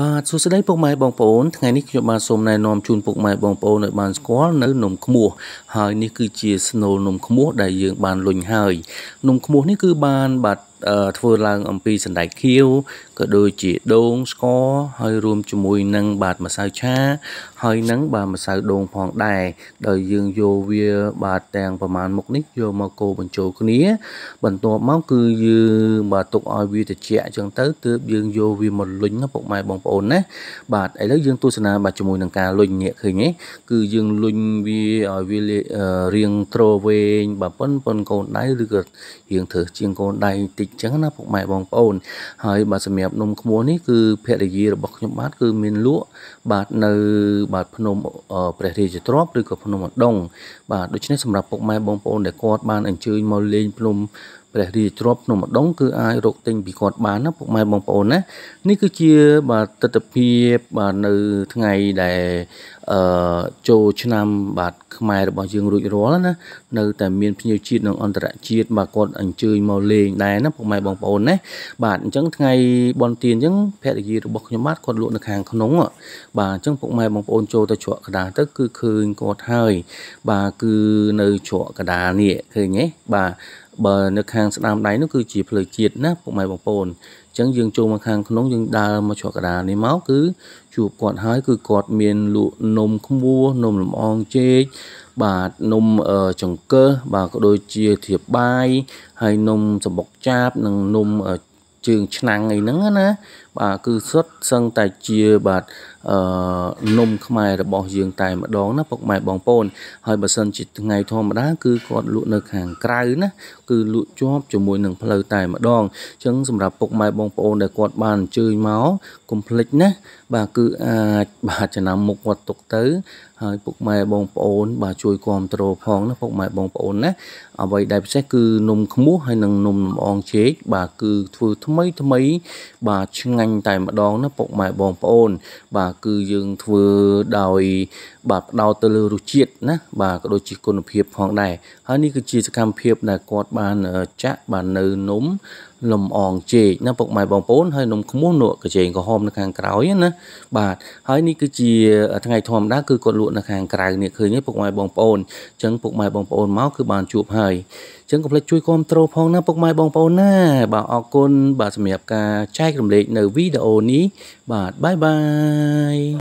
បាទសួស្តីពុកម៉ែបងប្អូនថ្ងៃនេះខ្ញុំបាទសូមណែនាំជូនពុកម៉ែបងប្អូនឲ្យបានស្គាល់នៅនំខ្មោះហើយនេះគឺជាស្នូលនំខ្មោះដែលយើងបានលុញហើយនំខ្មោះនេះគឺបានបាទធ្វើឡើងអំពីសណ្តែកខៀវក៏ដូចជាដូងស្ករហើយរួមជាមួយនឹងបាទម្សៅឆាហើយនឹងបាទម្សៅដូងផងដែរដោយយើងយកវាបាទទាំងប្រមាណមុខនេះយកមកកូរបញ្ចូលគ្នា បន្ទាប់មកគឺយើងបាទទុកឲ្យវាត្រជាក់អញ្ចឹងទៅទើបយើងយកវាមកលុញណាពុកម៉ែបងប្អូនណាបាទឥឡូវយើងទស្សនាបាទជាមួយនឹងការលុញនេះឃើញទេគឺយើងលុញវាឲ្យវារៀងទ្រវែងបាទប៉ុនប៉ុនកូនដៃឬក៏រៀងធ្វើជាងកូនដៃតិចអញ្ចឹងណាពុកម៉ែបងប្អូន ហើយបាទសម្រាប់នំខ្មួសនេះគឺភរិយារបស់ខ្ញុំបាទគឺមានលក់បាទនៅបាទភ្នំព្រះរាជទ្រព្យឬក៏ភ្នំអដុងបាទដូច្នេះសម្រាប់ពុកម៉ែបងប្អូនដែលគាត់បានអញ្ជើញមកលេងភ្នំព្រះរាជទ្រព្យភ្នំម្ដុងគឺអាចរកទិញពីគាត់បានណាពុកម៉ែបងប្អូនណានេះគឺជាបាទទស្សនវិជ្ជាបាទនៅថ្ងៃដែលអឺចូលឆ្នាំបាទខ្មែររបស់យើងរួចរាល់ណានៅតែមានភ្ញៀវជាតិនិងអន្តរជាតិបាទគាត់អញ្ជើញមកលេងដែរណាពុកម៉ែបងប្អូនណាបាទអញ្ចឹងថ្ងៃបនទានអញ្ចឹងភរិយារបស់ខ្ញុំបាទគាត់លក់នៅខាងក្នុង បាទអញ្ចឹងពុកម៉ែបងប្អូនចូលទៅជ្រក់កដាទៅគឺឃើញគាត់ហើយបាទគឺនៅជ្រក់កដានេះឃើញទេបាទបើនៅខាងស្ដាមដៃនោះគឺជាផ្លូវជាតិណាពុកម៉ែបងប្អូនអញ្ចឹងយើងចូលមកខាងក្នុងយើងដើរមកជ្រកកដាលនេះមកគឺ ជួបគាត់ហើយ គឺគាត់មានលក់นมខ្មួនំលំអងចេកបាទนมចង្កឹះបាទក៏ដូចជាធៀបបាយហើយนมសំបុកចាបនិងนมជើងឆ្នាំងអីហ្នឹងណាបាទគឺសុទ្ធសឹងតែជាបាទអឺនំខ្មែររបស់ យើងតែម្ដងណាពុកម៉ែបងប្អូន ហើយបើសិនជាថ្ងៃធម្មតាគឺគាត់លក់នៅខាងក្រៅណាគឺលក់ជាប់ជាមួយនឹងផ្លូវតែម្ដងអញ្ចឹងសម្រាប់ពុកម៉ែបងប្អូនដែលគាត់បានអញ្ជើញមកកុំភ្លេចណាបាទគឺអាចបាទចំណាំមុខគាត់ទុកទៅហើយពុកម៉ែបងប្អូនបាទជួយគ្រប់គ្រងផងណាពុកម៉ែបងប្អូនណាអ្វីដែលពិសេសគឺនំខ្មោះហើយនិងនំលំអងជែកបាទគឺធ្វើថ្មីថ្មី បាទឆ្ងាញ់តែម្ដងណាពុកម៉ែបងប្អូន បាទគឺយើងធ្វើដោយ បាទផ្ដោតទៅលើរសជាតិណាបាទក៏ដូចជាគុណភាព ផងដែរហើយនេះគឺជាសកម្មភាព ដែលគាត់បានចាក់បាននៅនំលំអងជែកណាពុកម៉ែបងប្អូន ហើយនំខ្មោះនក់កញ្ចែងក្រហមនៅខាងក្រោយណា បាទហើយនេះគឺជាថ្ងៃធម្មតាគឺគាត់លក់នៅខាងក្រៅនេះឃើញទេពុកម៉ែបងប្អូនអញ្ចឹងពុកម៉ែបងប្អូនមកគឺបានជួបហើយអញ្ចឹងកុំភ្លេចជួយគ្រប់គ្រងផងណាពុកម៉ែបងប្អូនណាបាទអរគុណបាទសម្រាប់ការចែករំលែកនៅវីដេអូនេះ បាទបាយបាយ